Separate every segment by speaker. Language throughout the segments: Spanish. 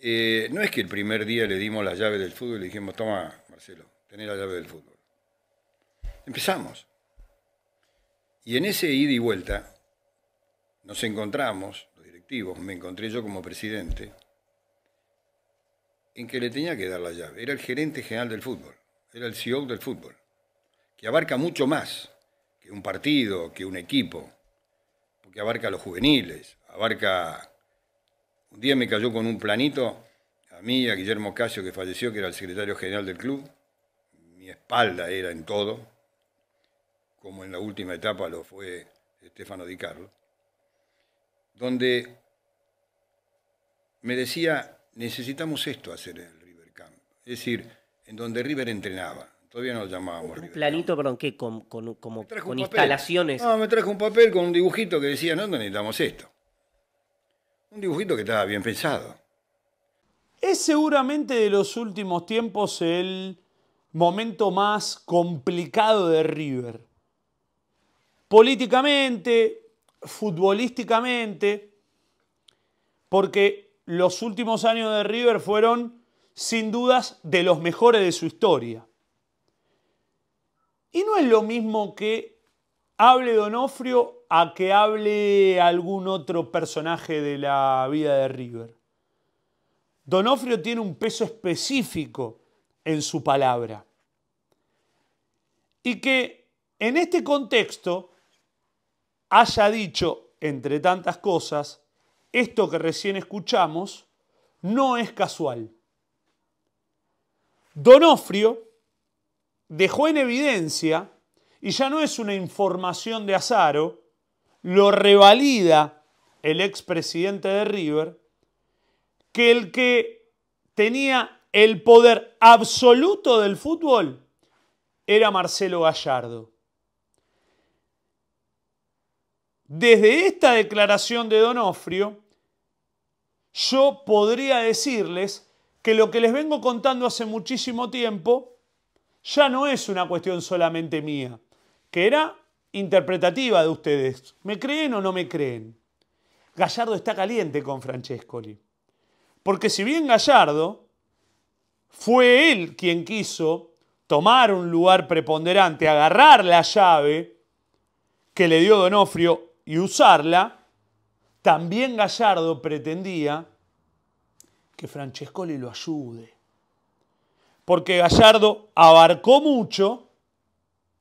Speaker 1: Eh, no es que el primer día le dimos la llave del fútbol y le dijimos, toma, Marcelo, tenés la llave del fútbol. Empezamos. Y en ese ida y vuelta nos encontramos, los directivos, me encontré yo como presidente, en que le tenía que dar la llave. Era el gerente general del fútbol, era el CEO del fútbol, que abarca mucho más que un partido, que un equipo, porque abarca a los juveniles, abarca un día me cayó con un planito a mí, a Guillermo Casio, que falleció, que era el secretario general del club. Mi espalda era en todo, como en la última etapa lo fue Estefano Di Carlo, donde me decía, necesitamos esto hacer el River Camp. Es decir, en donde River entrenaba. Todavía no lo llamábamos. ¿Un planito, perdón, qué? ¿Con, como, con instalaciones? No, me trajo un papel con un dibujito que decía, no necesitamos esto. Un dibujito que estaba bien pensado.
Speaker 2: Es seguramente de los últimos tiempos el momento más complicado de River. Políticamente, futbolísticamente, porque los últimos años de River fueron, sin dudas, de los mejores de su historia. Y no es lo mismo que hable Donofrio a que hable algún otro personaje de la vida de River. Donofrio tiene un peso específico en su palabra. Y que en este contexto haya dicho, entre tantas cosas, esto que recién escuchamos, no es casual. Donofrio dejó en evidencia y ya no es una información de Azaro, lo revalida el expresidente de River, que el que tenía el poder absoluto del fútbol era Marcelo Gallardo. Desde esta declaración de Donofrio, yo podría decirles que lo que les vengo contando hace muchísimo tiempo ya no es una cuestión solamente mía que era interpretativa de ustedes. ¿Me creen o no me creen? Gallardo está caliente con Francescoli. Porque si bien Gallardo fue él quien quiso tomar un lugar preponderante, agarrar la llave que le dio Donofrio y usarla, también Gallardo pretendía que Francescoli lo ayude. Porque Gallardo abarcó mucho,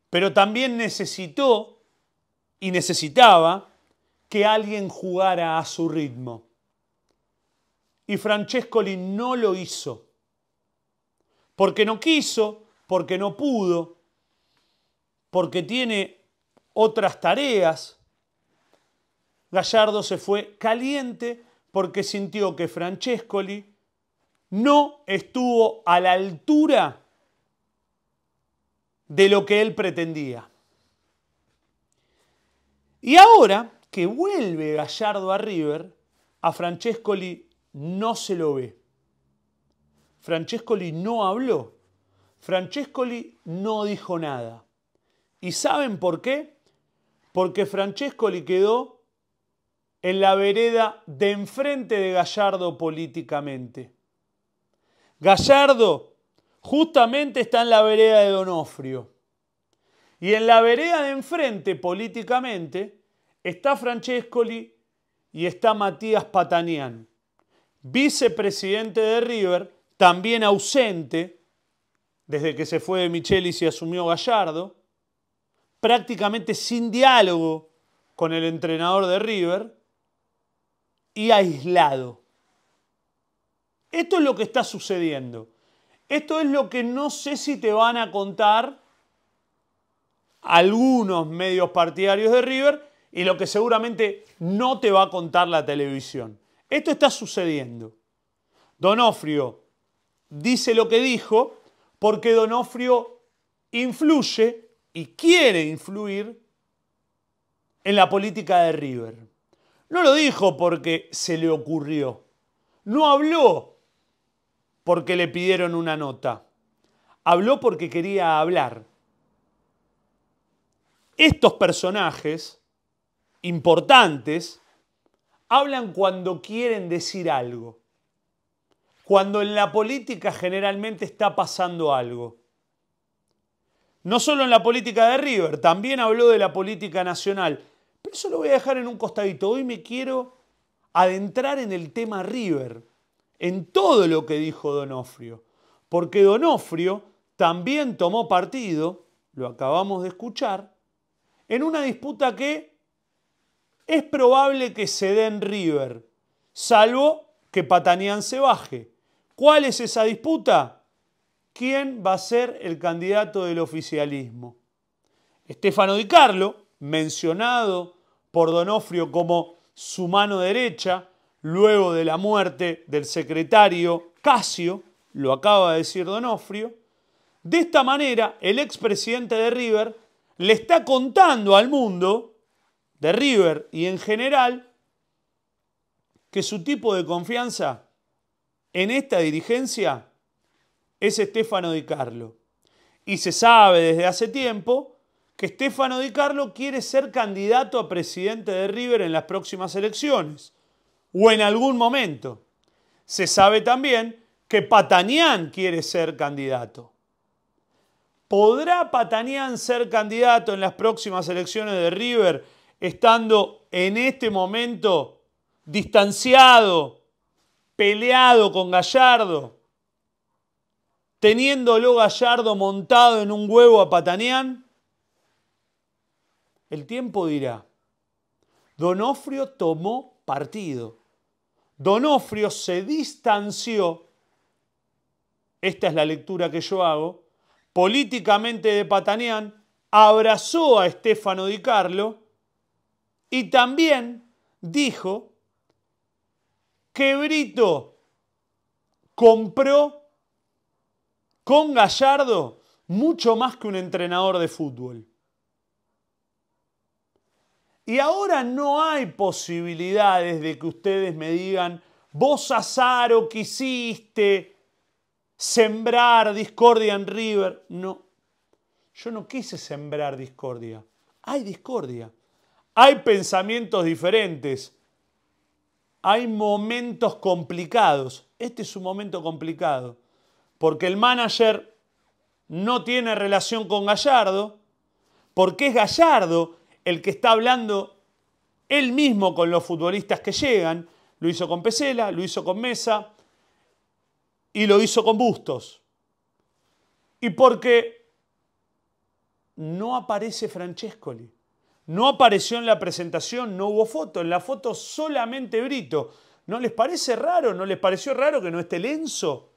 Speaker 2: pero también necesitó y necesitaba que alguien jugara a su ritmo. Y Francescoli no lo hizo, porque no quiso, porque no pudo, porque tiene otras tareas. Gallardo se fue caliente porque sintió que Francescoli no estuvo a la altura de lo que él pretendía. Y ahora que vuelve Gallardo a River, a Francescoli no se lo ve. Francescoli no habló. Francescoli no dijo nada. ¿Y saben por qué? Porque Francescoli quedó en la vereda de enfrente de Gallardo políticamente. Gallardo justamente está en la vereda de Donofrio. Y en la vereda de enfrente, políticamente, está Francescoli y está Matías Patanián, vicepresidente de River, también ausente desde que se fue de Micheli y se asumió Gallardo, prácticamente sin diálogo con el entrenador de River y aislado. Esto es lo que está sucediendo. Esto es lo que no sé si te van a contar algunos medios partidarios de River y lo que seguramente no te va a contar la televisión. Esto está sucediendo. Donofrio dice lo que dijo porque Donofrio influye y quiere influir en la política de River. No lo dijo porque se le ocurrió. No habló porque le pidieron una nota. Habló porque quería hablar. Estos personajes importantes hablan cuando quieren decir algo, cuando en la política generalmente está pasando algo. No solo en la política de River, también habló de la política nacional. Pero eso lo voy a dejar en un costadito. Hoy me quiero adentrar en el tema River en todo lo que dijo Donofrio, porque Donofrio también tomó partido, lo acabamos de escuchar, en una disputa que es probable que se dé en River, salvo que Patanián se baje. ¿Cuál es esa disputa? ¿Quién va a ser el candidato del oficialismo? Estefano Di Carlo, mencionado por Donofrio como su mano derecha, luego de la muerte del secretario Casio, lo acaba de decir Donofrio, de esta manera el expresidente de River le está contando al mundo, de River y en general, que su tipo de confianza en esta dirigencia es Estefano Di Carlo. Y se sabe desde hace tiempo que Estefano Di Carlo quiere ser candidato a presidente de River en las próximas elecciones o en algún momento. Se sabe también que Patanián quiere ser candidato. ¿Podrá Patanián ser candidato en las próximas elecciones de River estando en este momento distanciado, peleado con Gallardo, teniéndolo Gallardo montado en un huevo a Patanián? El tiempo dirá. Donofrio tomó partido. Donofrio se distanció, esta es la lectura que yo hago, políticamente de Pataneán, abrazó a Estefano Di Carlo y también dijo que Brito compró con Gallardo mucho más que un entrenador de fútbol. Y ahora no hay posibilidades de que ustedes me digan, vos Azaro quisiste sembrar discordia en River. No, yo no quise sembrar discordia. Hay discordia. Hay pensamientos diferentes. Hay momentos complicados. Este es un momento complicado. Porque el manager no tiene relación con Gallardo. Porque es Gallardo el que está hablando él mismo con los futbolistas que llegan. Lo hizo con Pesela, lo hizo con Mesa y lo hizo con Bustos. Y porque no aparece Francescoli. No apareció en la presentación, no hubo foto. En la foto solamente Brito. ¿No les parece raro? ¿No les pareció raro que no esté Lenzo?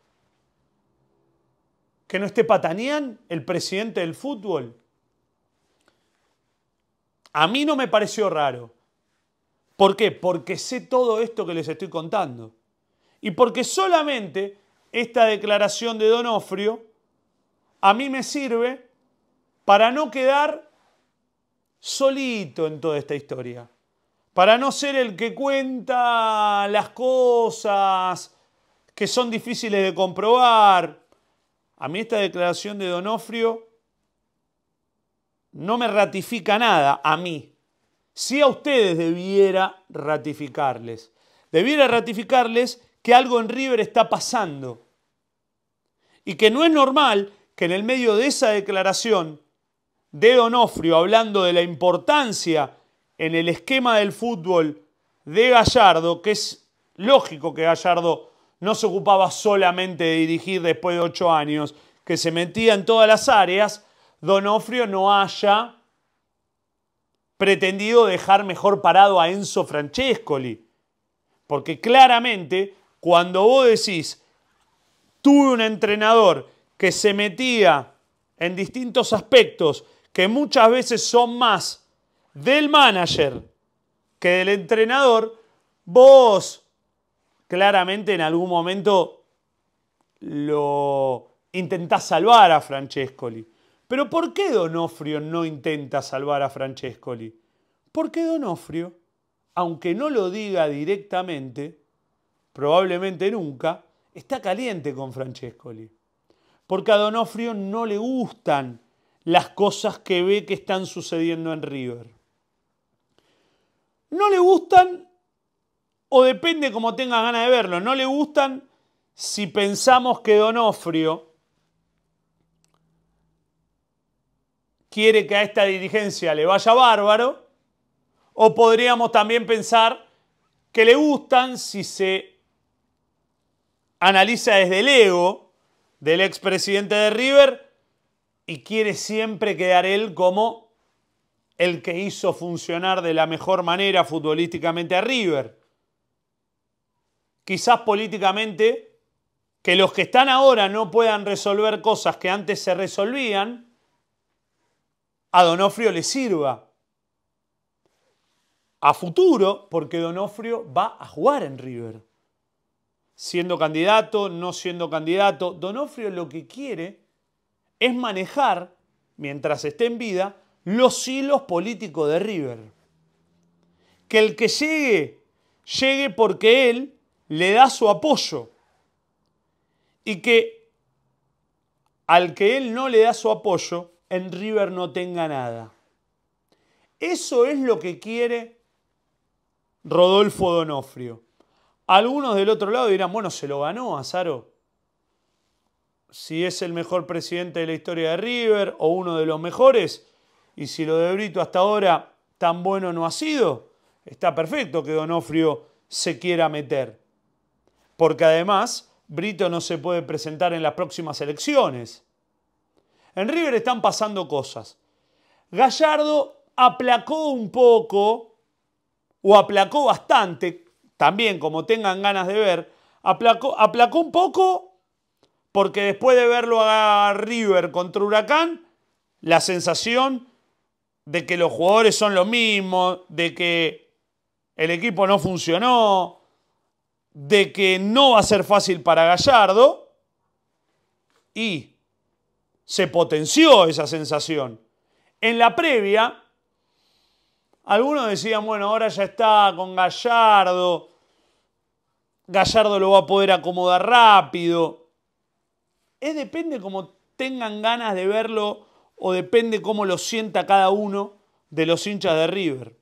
Speaker 2: ¿Que no esté Patanián, el presidente del fútbol? A mí no me pareció raro. ¿Por qué? Porque sé todo esto que les estoy contando. Y porque solamente esta declaración de Donofrio a mí me sirve para no quedar solito en toda esta historia. Para no ser el que cuenta las cosas que son difíciles de comprobar. A mí esta declaración de Donofrio no me ratifica nada a mí. Si a ustedes debiera ratificarles. Debiera ratificarles que algo en River está pasando. Y que no es normal que en el medio de esa declaración de Donofrio, hablando de la importancia en el esquema del fútbol de Gallardo, que es lógico que Gallardo no se ocupaba solamente de dirigir después de ocho años, que se metía en todas las áreas, Donofrio no haya pretendido dejar mejor parado a Enzo Francescoli. Porque claramente, cuando vos decís, tuve un entrenador que se metía en distintos aspectos que muchas veces son más del manager que del entrenador, vos claramente en algún momento lo intentás salvar a Francescoli. Pero ¿por qué Donofrio no intenta salvar a Francescoli? Porque Donofrio, aunque no lo diga directamente, probablemente nunca, está caliente con Francescoli. Porque a Donofrio no le gustan las cosas que ve que están sucediendo en River. No le gustan, o depende como tenga ganas de verlo, no le gustan si pensamos que Donofrio quiere que a esta dirigencia le vaya bárbaro, o podríamos también pensar que le gustan si se analiza desde el ego del expresidente de River y quiere siempre quedar él como el que hizo funcionar de la mejor manera futbolísticamente a River. Quizás políticamente que los que están ahora no puedan resolver cosas que antes se resolvían, a Donofrio le sirva a futuro, porque Donofrio va a jugar en River. Siendo candidato, no siendo candidato, Donofrio lo que quiere es manejar, mientras esté en vida, los hilos políticos de River. Que el que llegue, llegue porque él le da su apoyo. Y que al que él no le da su apoyo, en River no tenga nada. Eso es lo que quiere Rodolfo Donofrio. Algunos del otro lado dirán, bueno, se lo ganó Azaro. Si es el mejor presidente de la historia de River o uno de los mejores, y si lo de Brito hasta ahora tan bueno no ha sido, está perfecto que Donofrio se quiera meter. Porque además, Brito no se puede presentar en las próximas elecciones. En River están pasando cosas. Gallardo aplacó un poco, o aplacó bastante, también como tengan ganas de ver, aplacó, aplacó un poco porque después de verlo a River contra Huracán, la sensación de que los jugadores son los mismos, de que el equipo no funcionó, de que no va a ser fácil para Gallardo. Y se potenció esa sensación. En la previa, algunos decían, bueno, ahora ya está con Gallardo, Gallardo lo va a poder acomodar rápido. Es depende cómo tengan ganas de verlo o depende cómo lo sienta cada uno de los hinchas de River.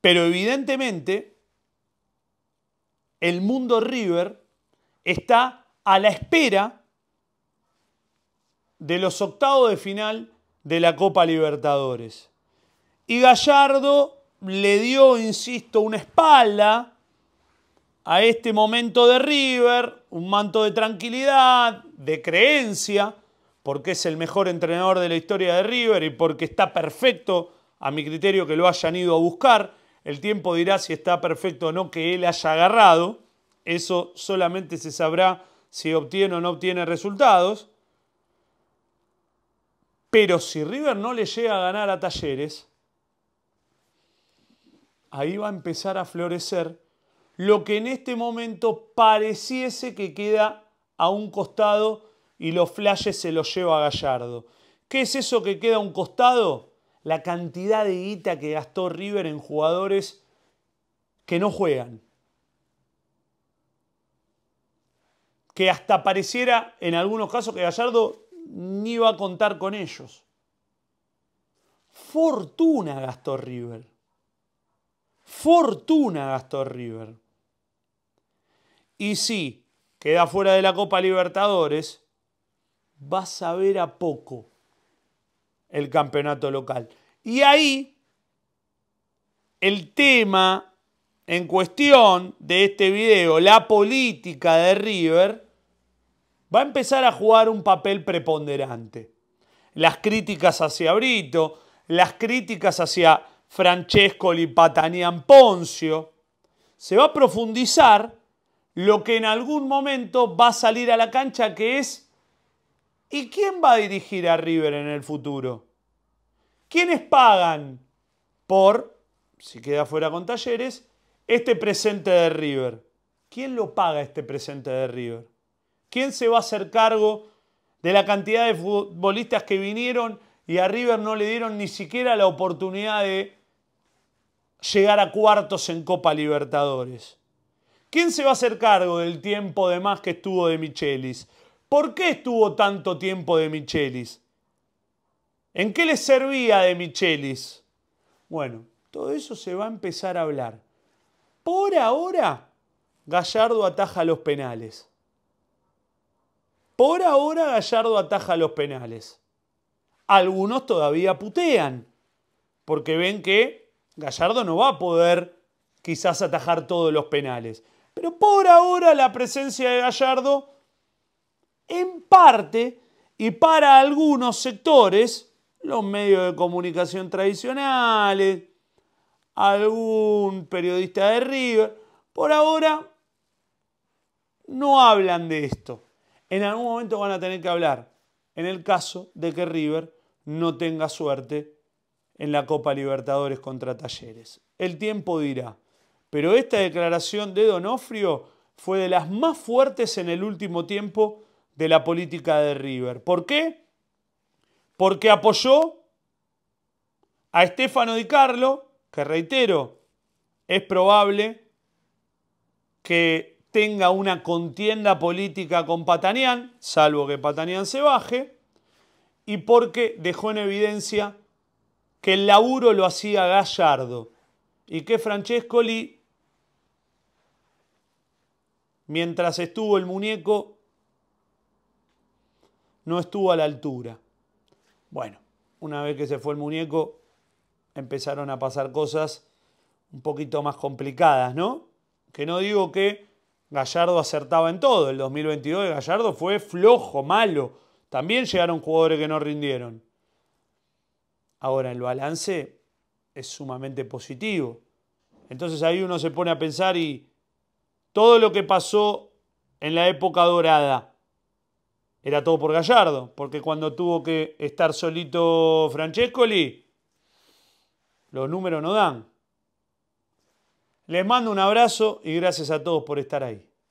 Speaker 2: Pero evidentemente, el mundo River está a la espera de los octavos de final de la Copa Libertadores. Y Gallardo le dio, insisto, una espalda a este momento de River, un manto de tranquilidad, de creencia, porque es el mejor entrenador de la historia de River y porque está perfecto, a mi criterio, que lo hayan ido a buscar. El tiempo dirá si está perfecto o no que él haya agarrado. Eso solamente se sabrá si obtiene o no obtiene resultados. Pero si River no le llega a ganar a Talleres, ahí va a empezar a florecer lo que en este momento pareciese que queda a un costado y los flashes se los lleva a Gallardo. ¿Qué es eso que queda a un costado? La cantidad de guita que gastó River en jugadores que no juegan. Que hasta pareciera en algunos casos que Gallardo ni va a contar con ellos. Fortuna gastó River. Fortuna gastó River. Y si queda fuera de la Copa Libertadores, va a saber a poco el campeonato local. Y ahí el tema en cuestión de este video, la política de River, va a empezar a jugar un papel preponderante. Las críticas hacia Brito, las críticas hacia Francesco Lipatanian Poncio, se va a profundizar lo que en algún momento va a salir a la cancha, que es, ¿y quién va a dirigir a River en el futuro? ¿Quiénes pagan por, si queda fuera con talleres, este presente de River? ¿Quién lo paga este presente de River? ¿Quién se va a hacer cargo de la cantidad de futbolistas que vinieron y a River no le dieron ni siquiera la oportunidad de llegar a cuartos en Copa Libertadores? ¿Quién se va a hacer cargo del tiempo de más que estuvo de Michelis? ¿Por qué estuvo tanto tiempo de Michelis? ¿En qué le servía de Michelis? Bueno, todo eso se va a empezar a hablar. Por ahora, Gallardo ataja los penales. Por ahora Gallardo ataja los penales. Algunos todavía putean, porque ven que Gallardo no va a poder quizás atajar todos los penales. Pero por ahora la presencia de Gallardo, en parte y para algunos sectores, los medios de comunicación tradicionales, algún periodista de River, por ahora no hablan de esto en algún momento van a tener que hablar en el caso de que River no tenga suerte en la Copa Libertadores contra Talleres. El tiempo dirá, pero esta declaración de Donofrio fue de las más fuertes en el último tiempo de la política de River. ¿Por qué? Porque apoyó a Estefano Di Carlo, que reitero, es probable que tenga una contienda política con Patanián, salvo que Patanián se baje, y porque dejó en evidencia que el laburo lo hacía Gallardo y que Francesco Lee, mientras estuvo el muñeco, no estuvo a la altura. Bueno, una vez que se fue el muñeco, empezaron a pasar cosas un poquito más complicadas, ¿no? Que no digo que Gallardo acertaba en todo. El 2022 Gallardo fue flojo, malo. También llegaron jugadores que no rindieron. Ahora, el balance es sumamente positivo. Entonces ahí uno se pone a pensar y todo lo que pasó en la época dorada era todo por Gallardo, porque cuando tuvo que estar solito Francescoli, los números no dan. Les mando un abrazo y gracias a todos por estar ahí.